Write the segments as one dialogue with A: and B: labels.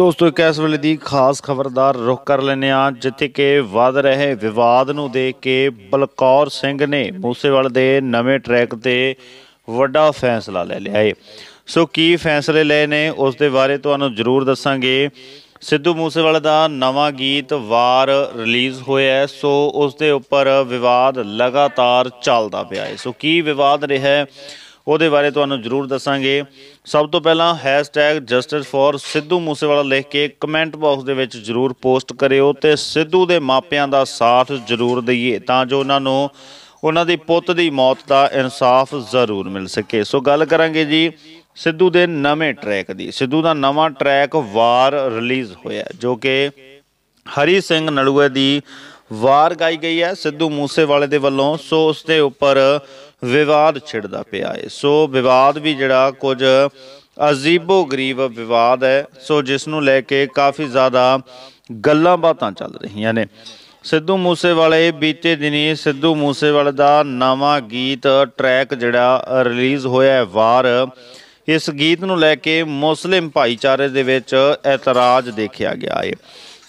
A: ਦੋਸਤੋ ਇੱਕ ਇਸ ਵੇਲੇ ਦੀ ਖਾਸ ਖਬਰਦਾਰ ਰੁਖ ਕਰ ਲੈਨੇ ਆ ਜਿੱਥੇ ਕਿ ਵਧ ਰਹੇ ਵਿਵਾਦ ਨੂੰ ਦੇਖ ਕੇ ਬਲਕੌਰ ਸਿੰਘ ਨੇ ਮੂਸੇਵਾਲ ਦੇ ਨਵੇਂ ਟਰੈਕ ਤੇ ਵੱਡਾ ਫੈਸਲਾ ਲੈ ਲਿਆ ਏ ਸੋ ਕੀ ਫੈਸਲੇ ਲਏ ਨੇ ਉਸ ਦੇ ਬਾਰੇ ਤੁਹਾਨੂੰ ਜ਼ਰੂਰ ਦੱਸਾਂਗੇ ਸਿੱਧੂ ਮੂਸੇਵਾਲ ਦਾ ਨਵਾਂ ਗੀਤ ਵਾਰ ਰਿਲੀਜ਼ ਹੋਇਆ ਹੈ ਸੋ ਉਸ ਦੇ ਉੱਪਰ ਵਿਵਾਦ ਲਗਾਤਾਰ ਚੱਲਦਾ ਪਿਆ ਏ ਸੋ ਕੀ ਵਿਵਾਦ ਰਿਹਾ ਹੈ ਉਹਦੇ ਬਾਰੇ ਤੁਹਾਨੂੰ ਜ਼ਰੂਰ ਦੱਸਾਂਗੇ ਸਭ ਤੋਂ ਪਹਿਲਾਂ #justicefor ਸਿੱਧੂ ਮੂਸੇਵਾਲਾ ਲਿਖ ਕੇ ਕਮੈਂਟ ਬਾਕਸ ਦੇ ਵਿੱਚ ਜ਼ਰੂਰ ਪੋਸਟ ਕਰਿਓ ਤੇ ਸਿੱਧੂ ਦੇ ਮਾਪਿਆਂ ਦਾ ਸਾਥ ਜ਼ਰੂਰ ਦਈਏ ਤਾਂ ਜੋ ਉਹਨਾਂ ਨੂੰ ਉਹਨਾਂ ਦੇ ਪੁੱਤ ਦੀ ਮੌਤ ਦਾ ਇਨਸਾਫ ਜ਼ਰੂਰ ਮਿਲ ਸਕੇ ਸੋ ਗੱਲ ਕਰਾਂਗੇ ਜੀ ਸਿੱਧੂ ਦੇ ਨਵੇਂ ਟਰੈਕ ਦੀ ਸਿੱਧੂ ਦਾ ਨਵਾਂ ਟਰੈਕ ਵਾਰ ਰਿਲੀਜ਼ ਹੋਇਆ ਜੋ ਕਿ ਹਰੀ ਸਿੰਘ ਨਲੂਏ ਦੀ ਵਾਰ ਗਾਈ ਗਈ ਹੈ ਸਿੱਧੂ ਮੂਸੇਵਾਲੇ ਦੇ ਵੱਲੋਂ ਸੋ ਉਸ ਦੇ ਉੱਪਰ ਵਿਵਾਦ ਛਿੜਦਾ ਪਿਆ ਹੈ ਸੋ ਵਿਵਾਦ ਵੀ ਜਿਹੜਾ ਕੁਝ ਅਜ਼ੀਬੋ ਗਰੀਬ ਵਿਵਾਦ ਹੈ ਸੋ ਜਿਸ ਨੂੰ ਲੈ ਕੇ ਕਾਫੀ ਜ਼ਿਆਦਾ ਗੱਲਾਂ ਬਾਤਾਂ ਚੱਲ ਰਹੀਆਂ ਨੇ ਸਿੱਧੂ ਮੂਸੇਵਾਲੇ ਬੀਤੇ ਦਿਨੀ ਸਿੱਧੂ ਮੂਸੇਵਾਲੇ ਦਾ ਨਵਾਂ ਗੀਤ ਟਰੈਕ ਜਿਹੜਾ ਰਿਲੀਜ਼ ਹੋਇਆ ਹੈ ਵਾਰ ਇਸ ਗੀਤ ਨੂੰ ਲੈ ਕੇ ਮੁਸਲਿਮ ਭਾਈਚਾਰੇ ਦੇ ਵਿੱਚ ਇਤਰਾਜ਼ ਦੇਖਿਆ ਗਿਆ ਹੈ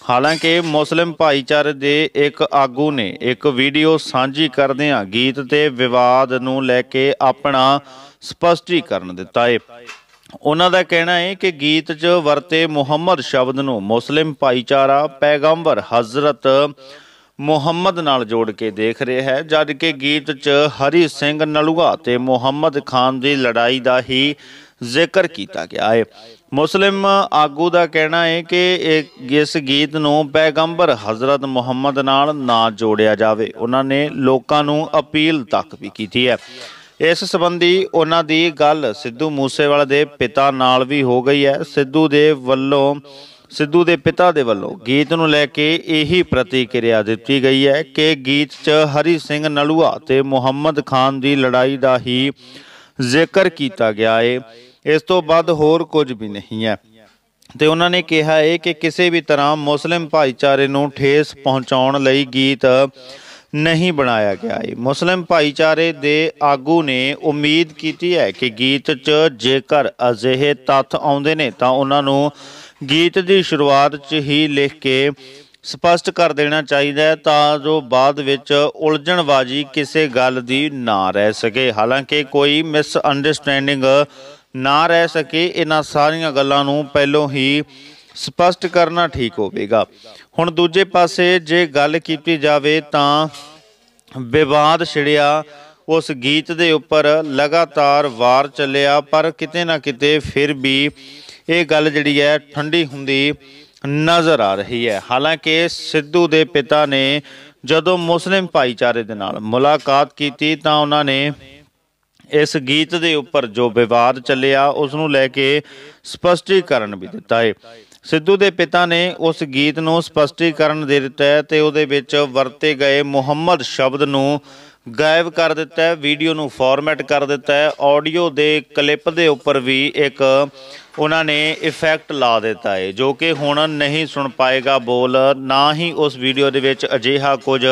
A: ਹਾਲਾਂਕਿ ਮੁਸਲਿਮ ਭਾਈਚਾਰੇ ਦੇ ਇੱਕ ਆਗੂ ਨੇ ਇੱਕ ਵੀਡੀਓ ਸਾਂਝੀ ਕਰਦਿਆਂ ਗੀਤ ਤੇ ਵਿਵਾਦ ਨੂੰ ਲੈ ਕੇ ਆਪਣਾ ਸਪਸ਼ਟੀਕਰਨ ਦਿੱਤਾ ਹੈ ਉਹਨਾਂ ਦਾ ਕਹਿਣਾ ਹੈ ਕਿ ਗੀਤ 'ਚ ਵਰਤੇ ਮੁਹੰਮਦ ਸ਼ਬਦ ਨੂੰ ਮੁਸਲਿਮ ਭਾਈਚਾਰਾ ਪੈਗੰਬਰ ਹਜ਼ਰਤ ਮੁਹੰਮਦ ਨਾਲ ਜੋੜ ਕੇ ਦੇਖ ਰਿਹਾ ਹੈ ਜਦ ਕਿ ਗੀਤ 'ਚ ਹਰੀ ਸਿੰਘ ਨਲੂਆ ਤੇ ਮੁਹੰਮਦ ਖਾਨ ਦੀ ਲੜਾਈ ਦਾ ਹੀ ਜ਼ਿਕਰ ਕੀਤਾ ਗਿਆ ਹੈ ਮੁਸਲਿਮ ਆਗੂ ਦਾ ਕਹਿਣਾ ਹੈ ਕਿ ਇਸ ਗੀਤ ਨੂੰ ਪੈਗੰਬਰ ਹਜ਼ਰਤ ਮੁਹੰਮਦ ਨਾਲ ਨਾ ਜੋੜਿਆ ਜਾਵੇ ਉਹਨਾਂ ਨੇ ਲੋਕਾਂ ਨੂੰ ਅਪੀਲ ਤੱਕ ਵੀ ਕੀਤੀ ਹੈ ਇਸ ਸੰਬੰਧੀ ਉਹਨਾਂ ਦੀ ਗੱਲ ਸਿੱਧੂ ਮੂਸੇਵਾਲਾ ਦੇ ਪਿਤਾ ਨਾਲ ਵੀ ਹੋ ਗਈ ਹੈ ਸਿੱਧੂ ਦੇ ਵੱਲੋਂ ਸਿੱਧੂ ਦੇ ਪਿਤਾ ਦੇ ਵੱਲੋਂ ਗੀਤ ਨੂੰ ਲੈ ਕੇ ਇਹੀ ਪ੍ਰਤੀਕਿਰਿਆ ਦਿੱਤੀ ਗਈ ਹੈ ਕਿ ਗੀਤ 'ਚ ਹਰੀ ਸਿੰਘ ਨਲੂਆ ਤੇ ਮੁਹੰਮਦ ਖਾਨ ਦੀ ਲੜਾਈ ਦਾ ਹੀ ਜ਼ਿਕਰ ਕੀਤਾ ਗਿਆ ਹੈ ਇਸ ਤੋਂ ਵੱਧ ਹੋਰ ਕੁਝ ਵੀ ਨਹੀਂ ਹੈ ਤੇ ਉਹਨਾਂ ਨੇ ਕਿਹਾ ਇਹ ਕਿ ਕਿਸੇ ਵੀ ਤਰ੍ਹਾਂ ਮੁਸਲਿਮ ਭਾਈਚਾਰੇ ਨੂੰ ਠੇਸ ਪਹੁੰਚਾਉਣ ਲਈ ਗੀਤ ਨਹੀਂ ਬਣਾਇਆ ਗਿਆ ਹੈ ਮੁਸਲਿਮ ਭਾਈਚਾਰੇ ਦੇ ਆਗੂ ਨੇ ਉਮੀਦ ਕੀਤੀ ਹੈ ਕਿ ਗੀਤ 'ਚ ਜੇਕਰ ਅਜਿਹੇ ਤੱਥ ਆਉਂਦੇ ਨੇ ਤਾਂ ਉਹਨਾਂ ਨੂੰ ਗੀਤ ਦੀ ਸ਼ੁਰੂਆਤ 'ਚ ਹੀ ਲਿਖ ਕੇ ਸਪਸ਼ਟ ਕਰ ਦੇਣਾ ਚਾਹੀਦਾ ਹੈ ਤਾਂ ਜੋ ਬਾਅਦ ਵਿੱਚ ਉਲਝਣਬਾਜ਼ੀ ਕਿਸੇ ਗੱਲ ਦੀ ਨਾ ਰਹਿ ਸਕੇ ਹਾਲਾਂਕਿ ਕੋਈ ਮਿਸ ਅੰਡਰਸਟੈਂਡਿੰਗ ਨਾ ਰਹਿ ਸਕੇ ਇਹਨਾਂ ਸਾਰੀਆਂ ਗੱਲਾਂ ਨੂੰ ਪਹਿਲੋਂ ਹੀ ਸਪਸ਼ਟ ਕਰਨਾ ਠੀਕ ਹੋਵੇਗਾ ਹੁਣ ਦੂਜੇ ਪਾਸੇ ਜੇ ਗੱਲ ਕੀਤੀ ਜਾਵੇ ਤਾਂ ਵਿਵਾਦ ਛਿੜਿਆ ਉਸ ਗੀਤ ਦੇ ਉੱਪਰ ਲਗਾਤਾਰ ਵਾਰ ਚੱਲਿਆ ਪਰ ਕਿਤੇ ਨਾ ਕਿਤੇ ਫਿਰ ਵੀ ਇਹ ਗੱਲ ਜਿਹੜੀ ਹੈ ਠੰਡੀ ਹੁੰਦੀ ਨਜ਼ਰ ਆ ਰਹੀ ਹੈ ਹਾਲਾਂਕਿ ਸਿੱਧੂ ਦੇ ਪਿਤਾ ਨੇ ਜਦੋਂ ਮੁਸਲਿਮ ਭਾਈਚਾਰੇ ਦੇ ਨਾਲ ਮੁਲਾਕਾਤ ਕੀਤੀ ਤਾਂ ਉਹਨਾਂ ਨੇ ਇਸ ਗੀਤ ਦੇ ਉੱਪਰ ਜੋ ਵਿਵਾਦ ਚੱਲਿਆ ਉਸ ਨੂੰ ਲੈ ਕੇ ਸਪਸ਼ਟੀਕਰਨ ਵੀ ਦਿੱਤਾ ਹੈ ਸਿੱਧੂ ਦੇ ਪਿਤਾ ਨੇ ਉਸ ਗੀਤ ਨੂੰ ਸਪਸ਼ਟੀਕਰਨ ਦੇ ਦਿੱਤਾ ਹੈ ਤੇ ਉਹਦੇ ਵਿੱਚ ਵਰਤੇ ਗਏ ਮੁਹੰਮਦ ਸ਼ਬਦ ਨੂੰ ਗਾਇਬ ਕਰ ਦਿੱਤਾ ਹੈ ਵੀਡੀਓ ਨੂੰ ਫਾਰਮੈਟ ਕਰ ਦਿੱਤਾ ਹੈ ਆਡੀਓ ਦੇ ਕਲਿੱਪ ਦੇ ਉੱਪਰ ਵੀ ਇੱਕ ਉਹਨਾਂ ਨੇ ਇਫੈਕਟ ਲਾ ਦਿੱਤਾ ਹੈ ਜੋ ਕਿ ਹੁਣ ਨਹੀਂ ਸੁਣ ਪਾਏਗਾ ਬੋਲ ਨਾ ਹੀ ਉਸ ਵੀਡੀਓ ਦੇ ਵਿੱਚ ਅਜੀਹਾ ਕੁਝ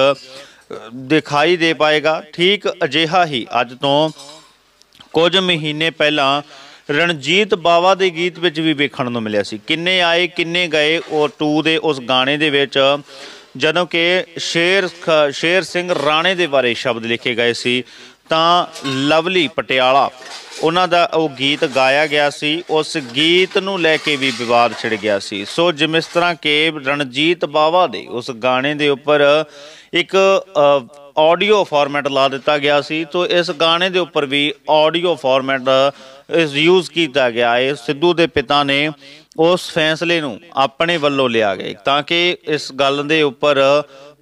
A: ਦਿਖਾਈ ਦੇ ਪਾਏਗਾ ਠੀਕ ਅਜਿਹਾ ਹੀ ਅੱਜ ਤੋਂ ਕੁਝ ਮਹੀਨੇ ਪਹਿਲਾਂ ਰਣਜੀਤ ਬਾਵਾ ਦੇ ਗੀਤ ਵਿੱਚ ਵੀ ਵੇਖਣ ਨੂੰ ਮਿਲਿਆ ਸੀ ਕਿੰਨੇ ਆਏ ਕਿੰਨੇ ਗਏ ਉਹ 2 ਦੇ ਉਸ ਗਾਣੇ ਦੇ ਵਿੱਚ ਜਦੋਂ ਕਿ ਸ਼ੇਰ ਸ਼ੇਰ ਸਿੰਘ ਰਾਣੇ ਦੇ ਬਾਰੇ ਸ਼ਬਦ ਲਿਖੇ ਗਏ ਸੀ ਤਾਂ ਲਵਲੀ ਪਟਿਆਲਾ ਉਹਨਾਂ ਦਾ ਉਹ ਗੀਤ ਗਾਇਆ ਗਿਆ ਸੀ ਉਸ ਗੀਤ ਨੂੰ ਲੈ ਕੇ ਵੀ ਵਿਵਾਦ ਛਿੜ ਗਿਆ ਸੀ ਸੋ ਜਿਵੇਂ ਇਸ ਤਰ੍ਹਾਂ ਕਿ ਰਣਜੀਤ ਬਾਵਾ ਦੇ ਉਸ ਗਾਣੇ ਦੇ ਉੱਪਰ ਇੱਕ ਆਡੀਓ ਫਾਰਮੈਟ ਲਾ ਦਿੱਤਾ ਗਿਆ ਸੀ ਤੋਂ ਇਸ ਗਾਣੇ ਦੇ ਉੱਪਰ ਵੀ ਆਡੀਓ ਫਾਰਮੈਟ ਇਸ ਯੂਜ਼ ਕੀਤਾ ਗਿਆ ਹੈ ਸਿੱਧੂ ਦੇ ਪਿਤਾ ਨੇ ਉਸ ਫੈਸਲੇ ਨੂੰ ਆਪਣੇ ਵੱਲੋਂ ਲਿਆ ਗਏ ਤਾਂ ਕਿ ਇਸ ਗੱਲ ਦੇ ਉੱਪਰ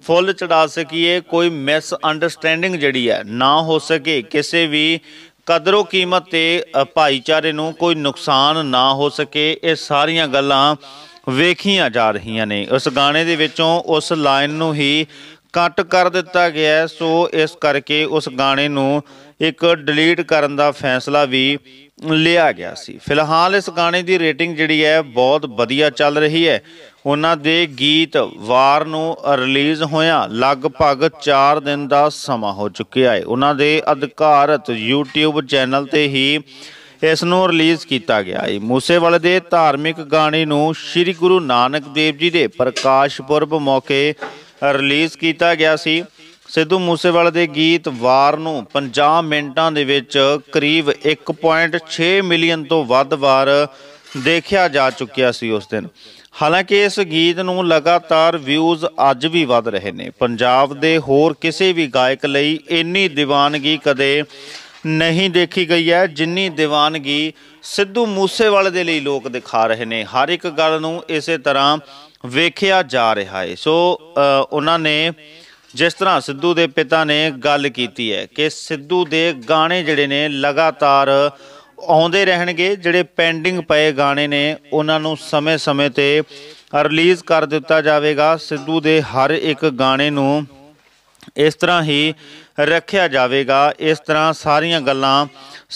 A: ਫੁੱਲ ਚੜਾ ਸਕੀਏ ਕੋਈ ਮਿਸ ਅੰਡਰਸਟੈਂਡਿੰਗ ਜਿਹੜੀ ਹੈ ਨਾ ਹੋ ਸਕੇ ਕਿਸੇ ਵੀ ਕਦਰੋ ਕੀਮਤ ਤੇ ਭਾਈਚਾਰੇ ਨੂੰ ਕੋਈ ਨੁਕਸਾਨ ਨਾ ਹੋ ਸਕੇ ਇਹ ਸਾਰੀਆਂ ਗੱਲਾਂ ਵੇਖੀਆਂ ਜਾ ਰਹੀਆਂ ਨੇ ਉਸ ਗਾਣੇ ਦੇ ਵਿੱਚੋਂ ਉਸ ਲਾਈਨ ਨੂੰ ਹੀ ਕੱਟ ਕਰ ਦਿੱਤਾ ਗਿਆ ਸੋ ਇਸ ਕਰਕੇ ਉਸ ਗਾਣੇ ਨੂੰ ਇੱਕ ਡਿਲੀਟ ਕਰਨ ਦਾ ਫੈਸਲਾ ਵੀ ਲਿਆ ਗਿਆ ਸੀ ਫਿਲਹਾਲ ਇਸ ਗਾਣੇ ਦੀ ਰੇਟਿੰਗ ਜਿਹੜੀ ਹੈ ਬਹੁਤ ਵਧੀਆ ਚੱਲ ਰਹੀ ਹੈ ਉਹਨਾਂ ਦੇ ਗੀਤ ਵਾਰ ਨੂੰ ਰਿਲੀਜ਼ ਹੋਇਆ ਲਗਭਗ 4 ਦਿਨ ਦਾ ਸਮਾਂ ਹੋ ਚੁੱਕਿਆ ਹੈ ਉਹਨਾਂ ਦੇ ਅਧਿਕਾਰਤ YouTube ਚੈਨਲ ਤੇ ਹੀ ਇਸ ਨੂੰ ਰਿਲੀਜ਼ ਕੀਤਾ ਗਿਆ ਹੈ ਮੂਸੇਵਾਲੇ ਦੇ ਧਾਰਮਿਕ ਗਾਣੇ ਨੂੰ ਸ੍ਰੀ ਗੁਰੂ ਨਾਨਕ ਦੇਵ ਜੀ ਦੇ ਪ੍ਰਕਾਸ਼ ਪੁਰਬ ਮੌਕੇ ਰਿਲੀਜ਼ ਕੀਤਾ ਗਿਆ ਸੀ ਸਿੱਧੂ ਮੂਸੇਵਾਲੇ ਦੇ ਗੀਤ ਵਾਰ ਨੂੰ 50 ਮਿੰਟਾਂ ਦੇ ਵਿੱਚ ਕਰੀਬ 1.6 ਮਿਲੀਅਨ ਤੋਂ ਵੱਧ ਵਾਰ ਦੇਖਿਆ ਜਾ ਚੁੱਕਿਆ ਸੀ ਉਸ ਦਿਨ ਹਾਲਾਂਕਿ ਇਸ ਗੀਤ ਨੂੰ ਲਗਾਤਾਰ ਵਿਊਜ਼ ਅੱਜ ਵੀ ਵੱਧ ਰਹੇ ਨੇ ਪੰਜਾਬ ਦੇ ਹੋਰ ਕਿਸੇ ਵੀ ਗਾਇਕ ਲਈ ਇੰਨੀ دیਵਾਨਗੀ ਕਦੇ ਨਹੀਂ ਦੇਖੀ ਗਈ ਹੈ ਜਿੰਨੀ دیਵਾਨਗੀ ਸਿੱਧੂ ਮੂਸੇਵਾਲੇ ਦੇ ਲਈ ਲੋਕ ਦਿਖਾ ਰਹੇ ਨੇ ਹਰ ਇੱਕ ਗੱਲ ਨੂੰ ਇਸੇ ਤਰ੍ਹਾਂ ਵੇਖਿਆ ਜਾ ਰਿਹਾ ਹੈ ਸੋ ਉਹਨਾਂ ਨੇ ਜਿਸ ਤਰ੍ਹਾਂ ਸਿੱਧੂ ਦੇ ਪਿਤਾ ਨੇ ਗੱਲ ਕੀਤੀ ਹੈ ਕਿ ਸਿੱਧੂ ਦੇ ਗਾਣੇ ਜਿਹੜੇ ਨੇ ਲਗਾਤਾਰ ਆਉਂਦੇ ਰਹਿਣਗੇ ਜਿਹੜੇ ਪੈਂਡਿੰਗ ਪਏ ਗਾਣੇ ਨੇ ਉਹਨਾਂ ਨੂੰ ਸਮੇਂ-ਸਮੇਂ ਤੇ ਰਿਲੀਜ਼ ਕਰ ਦਿੱਤਾ ਜਾਵੇਗਾ ਸਿੱਧੂ ਦੇ ਹਰ ਇੱਕ ਗਾਣੇ ਨੂੰ ਇਸ ਤਰ੍ਹਾਂ ਹੀ ਰੱਖਿਆ ਜਾਵੇਗਾ ਇਸ ਤਰ੍ਹਾਂ ਸਾਰੀਆਂ ਗੱਲਾਂ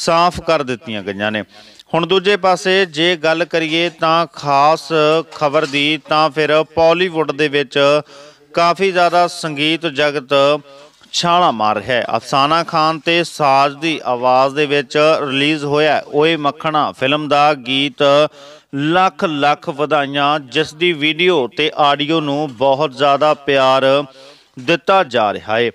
A: ਸਾਫ਼ ਕਰ ਦਿੱਤੀਆਂ ਗਈਆਂ ਨੇ ਹੁਣ ਦੂਜੇ ਪਾਸੇ ਜੇ ਗੱਲ ਕਰੀਏ ਤਾਂ ਖਾਸ ਖਬਰ ਦੀ ਤਾਂ ਫਿਰ ਪੋਲੀਵੁੱਡ ਦੇ ਵਿੱਚ ਕਾਫੀ ਜ਼ਿਆਦਾ ਸੰਗੀਤ ਜਗਤ ਛਾਲਾ ਮਾਰ ਰਿਹਾ ਹੈ ਅਫਸਾਨਾ ਖਾਨ ਤੇ ਸਾਜ ਦੀ ਆਵਾਜ਼ ਦੇ ਵਿੱਚ ਰਿਲੀਜ਼ ਹੋਇਆ ਓਏ ਮੱਖਣਾ ਫਿਲਮ ਦਾ ਗੀਤ ਲੱਖ ਲੱਖ ਵਧਾਈਆਂ ਜਿਸ ਦੀ ਵੀਡੀਓ ਤੇ ਆਡੀਓ ਨੂੰ ਬਹੁਤ ਜ਼ਿਆਦਾ ਪਿਆਰ ਦਿੱਤਾ ਜਾ ਰਿਹਾ ਹੈ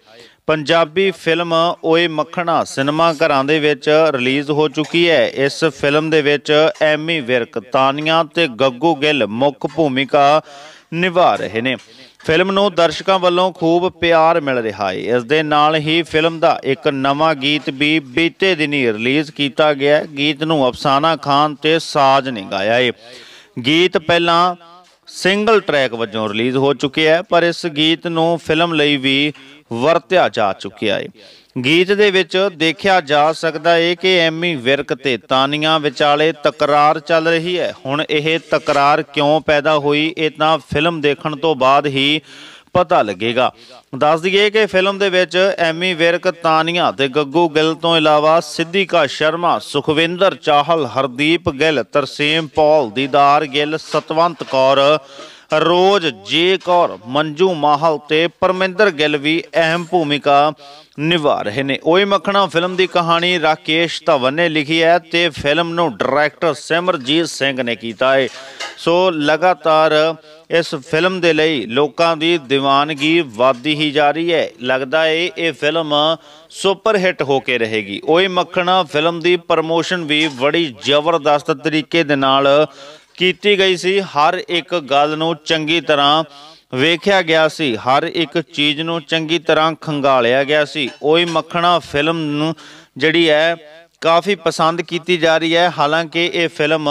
A: ਪੰਜਾਬੀ ਫਿਲਮ ਓਏ ਮੱਖਣਾ ਸਿਨੇਮਾ ਘਰਾਂ ਦੇ ਵਿੱਚ ਰਿਲੀਜ਼ ਹੋ ਚੁੱਕੀ ਹੈ ਇਸ ਫਿਲਮ ਦੇ ਵਿੱਚ ਐਮੀ ਵਿਰਕ ਤਾਨੀਆਂ ਤੇ ਗੱਗੂ ਗਿੱਲ ਮੁੱਖ ਭੂਮਿਕਾ ਨਿਭਾ ਰਹੇ ਨੇ ਫਿਲਮ ਨੂੰ ਦਰਸ਼ਕਾਂ ਵੱਲੋਂ ਖੂਬ ਪਿਆਰ ਮਿਲ ਰਿਹਾ ਹੈ ਇਸ ਦੇ ਨਾਲ ਹੀ ਫਿਲਮ ਦਾ ਇੱਕ ਨਵਾਂ ਗੀਤ ਵੀ ਬੀਤੇ ਦਿਨੀ ਰਿਲੀਜ਼ ਕੀਤਾ ਗਿਆ ਗੀਤ ਨੂੰ ਅਫਸਾਨਾ ਖਾਨ ਤੇ ਸਾਜ ਨੇ ਗਾਇਆ ਹੈ ਗੀਤ ਪਹਿਲਾਂ ਸਿੰਗਲ ਟਰੈਕ ਵਜੋਂ ਰਿਲੀਜ਼ ਹੋ ਚੁੱਕਿਆ ਹੈ ਪਰ ਇਸ ਗੀਤ ਨੂੰ ਫਿਲਮ ਲਈ ਵੀ ਵਰਤਿਆ ਜਾ ਚੁੱਕਿਆ ਹੈ ਗੀਤ ਦੇ ਵਿੱਚ ਦੇਖਿਆ ਜਾ ਸਕਦਾ ਹੈ ਕਿ ਐਮੀ ਵਿਰਕ ਤੇ ਤਾਨੀਆਂ ਵਿਚਾਲੇ ਤਕਰਾਰ ਚੱਲ ਰਹੀ ਹੈ ਹੁਣ ਇਹ ਤਕਰਾਰ ਕਿਉਂ ਪੈਦਾ ਹੋਈ ਇਹ ਤਾਂ ਫਿਲਮ ਦੇਖਣ ਤੋਂ ਬਾਅਦ ਹੀ ਪਤਾ ਲੱਗੇਗਾ ਦੱਸ ਦਈਏ ਕਿ ਫਿਲਮ ਦੇ ਵਿੱਚ ਐਮੀ ਵਿਰਕ ਤਾਨੀਆਂ ਤੇ ਗੱਗੂ ਗਿੱਲ ਤੋਂ ਇਲਾਵਾ ਸਿੱਧਿਕਾ ਸ਼ਰਮਾ ਸੁਖਵਿੰਦਰ ਚਾਹਲ ਹਰਦੀਪ ਗਿੱਲ ਤਰਸੀਮ ਪੌਲ ਦੀਦਾਰ ਗਿੱਲ ਸਤਵੰਤ ਕੌਰ ਰੋਜ ਜੇ ਕੌਰ ਮੰਜੂ ਮਾਹਲ ਤੇ ਪਰਮਿੰਦਰ ਗਿੱਲ ਵੀ ਅਹਿਮ ਭੂਮਿਕਾ ਨਿਭਾ ਰਹੇ ਨੇ ਓਏ ਮੱਖਣਾ ਫਿਲਮ ਦੀ ਕਹਾਣੀ ਰਾਕੇਸ਼ ਧਵਨ ਨੇ ਲਿਖੀ ਹੈ ਤੇ ਫਿਲਮ ਨੂੰ ਡਾਇਰੈਕਟਰ ਸਿਮਰਜੀਤ ਸਿੰਘ ਨੇ ਕੀਤਾ ਹੈ ਸੋ ਲਗਾਤਾਰ ਇਸ ਫਿਲਮ ਦੇ ਲਈ ਲੋਕਾਂ ਦੀ دیਵਾਨਗੀ ਵਾਧੀ ਹੀ ਜਾ ਰਹੀ ਹੈ ਲੱਗਦਾ ਏ ਇਹ ਫਿਲਮ ਸੁਪਰ ਹਿੱਟ ਹੋ ਕੇ ਰਹੇਗੀ ਓਏ ਮੱਖਣਾ ਫਿਲਮ ਦੀ ਪ੍ਰਮੋਸ਼ਨ ਵੀ ਬੜੀ ਜ਼ਬਰਦਸਤ ਤਰੀਕੇ ਦੇ ਨਾਲ ਕੀਤੀ ਗਈ ਸੀ ਹਰ ਇੱਕ ਗੱਲ ਨੂੰ ਚੰਗੀ ਤਰ੍ਹਾਂ ਵੇਖਿਆ ਗਿਆ ਸੀ ਹਰ ਇੱਕ ਚੀਜ਼ ਨੂੰ ਚੰਗੀ ਤਰ੍ਹਾਂ ਖੰਗਾਲਿਆ ਗਿਆ ਸੀ ਓਏ ਮੱਖਣਾ ਫਿਲਮ ਨੂੰ ਜਿਹੜੀ ਹੈ ਕਾਫੀ ਪਸੰਦ ਕੀਤੀ ਜਾ ਰਹੀ ਹੈ ਹਾਲਾਂਕਿ ਇਹ ਫਿਲਮ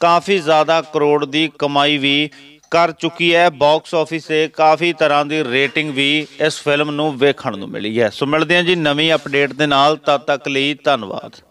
A: ਕਾਫੀ ਜ਼ਿਆਦਾ ਕਰੋੜ ਦੀ ਕਮਾਈ ਵੀ ਕਰ ਚੁੱਕੀ ਹੈ ਬਾਕਸ ਆਫਿਸ ਤੇ ਕਾਫੀ ਤਰ੍ਹਾਂ ਦੀ ਰੇਟਿੰਗ ਵੀ ਇਸ ਫਿਲਮ ਨੂੰ ਵੇਖਣ ਨੂੰ ਮਿਲੀ ਹੈ ਸੋ ਮਿਲਦੇ ਹਾਂ ਜੀ ਨਵੀਂ ਅਪਡੇਟ ਦੇ ਨਾਲ ਤਦ ਤੱਕ ਲਈ ਧੰਨਵਾਦ